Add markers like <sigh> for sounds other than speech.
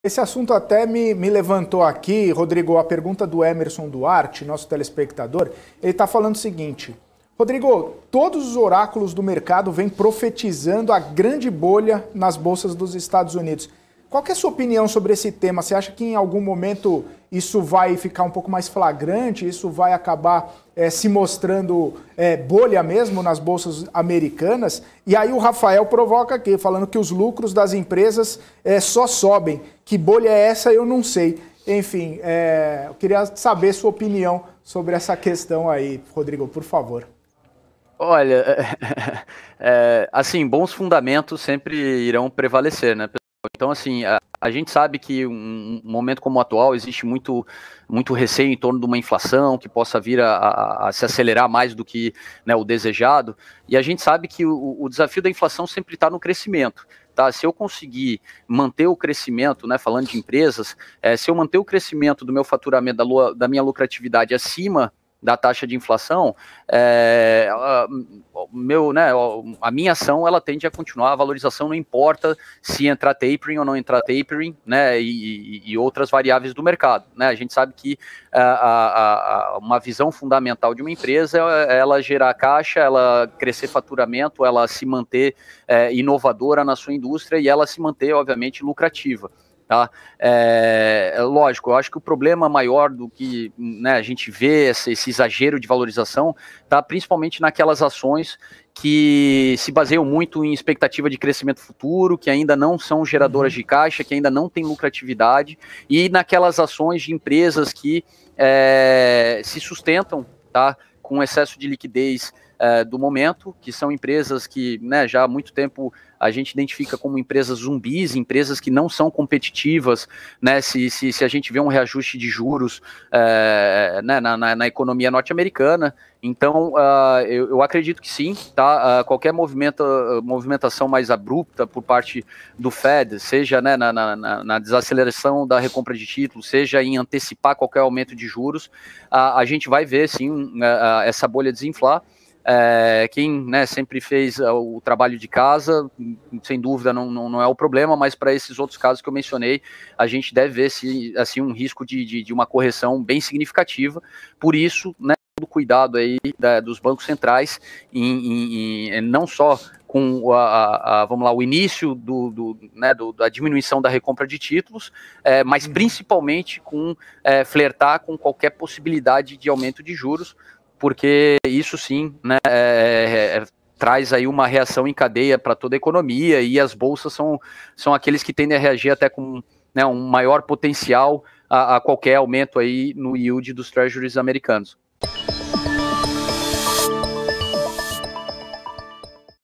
Esse assunto até me, me levantou aqui, Rodrigo, a pergunta do Emerson Duarte, nosso telespectador. Ele está falando o seguinte: Rodrigo, todos os oráculos do mercado vêm profetizando a grande bolha nas bolsas dos Estados Unidos. Qual é a sua opinião sobre esse tema? Você acha que em algum momento isso vai ficar um pouco mais flagrante? Isso vai acabar é, se mostrando é, bolha mesmo nas bolsas americanas? E aí o Rafael provoca aqui, falando que os lucros das empresas é, só sobem. Que bolha é essa? Eu não sei. Enfim, é, eu queria saber sua opinião sobre essa questão aí, Rodrigo, por favor. Olha, <laughs> é, assim, bons fundamentos sempre irão prevalecer, né? Então, assim, a, a, gente sabe que um, momento como o atual existe muito, muito receio em torno de uma inflação que possa vir a, a, a se acelerar mais do que né, o desejado. E a gente sabe que o, o desafio da inflação sempre está no crescimento. Tá? Se eu conseguir manter o crescimento, né, falando de empresas, é, se eu manter o crescimento do meu faturamento, da, lua, da minha lucratividade acima da taxa de inflação, é, a, meu, né, a minha ação ela tende a continuar, a valorização não importa se entrar tapering ou não entrar tapering, né, e, e outras variáveis do mercado, né, a gente sabe que a, a, uma visão fundamental de uma empresa é ela gerar caixa, ela crescer faturamento, ela se manter é, inovadora na sua indústria e ela se manter, obviamente, lucrativa. Tá? É, é, lógico, eu acho que o problema maior do que né, a gente vê esse, esse exagero de valorização está principalmente naquelas ações que se baseiam muito em expectativa de crescimento futuro, que ainda não são geradoras uhum. de caixa, que ainda não têm lucratividade, e naquelas ações de empresas que é, se sustentam tá, com excesso de liquidez é, do momento, que são empresas que né, já há muito tempo a gente identifica como empresas zumbis, empresas que não são competitivas, né? Se, se, se a gente vê um reajuste de juros é, né, na, na, na, economia norte-americana, então uh, eu, eu, acredito que sim, tá? Uh, qualquer movimento, movimentação mais abrupta por parte do Fed, seja né, na, na, na, desaceleração da recompra de títulos, seja em antecipar qualquer aumento de juros, a gente vai ver sim eh, ah, essa bolha desinflar. É, quem né, sempre fez é, o trabalho de casa, sem dúvida, não, não, não é o problema, mas para esses outros casos que eu mencionei, a gente deve ver se, assim, um risco de, de, de uma correção bem significativa. Por isso, né, do cuidado aí da, dos bancos centrais em, em, em não só com a, a, vamos lá, o início do, do, né, do, da diminuição da recompra de títulos, é, mas uhum. principalmente com é, flertar com qualquer possibilidade de aumento de juros, porque isso sim né, é, é, é, traz aí uma reação em cadeia para toda a economia e as bolsas são, são aqueles que tendem a reagir até com né, um maior potencial a, a, qualquer aumento aí no yield dos treasuries americanos.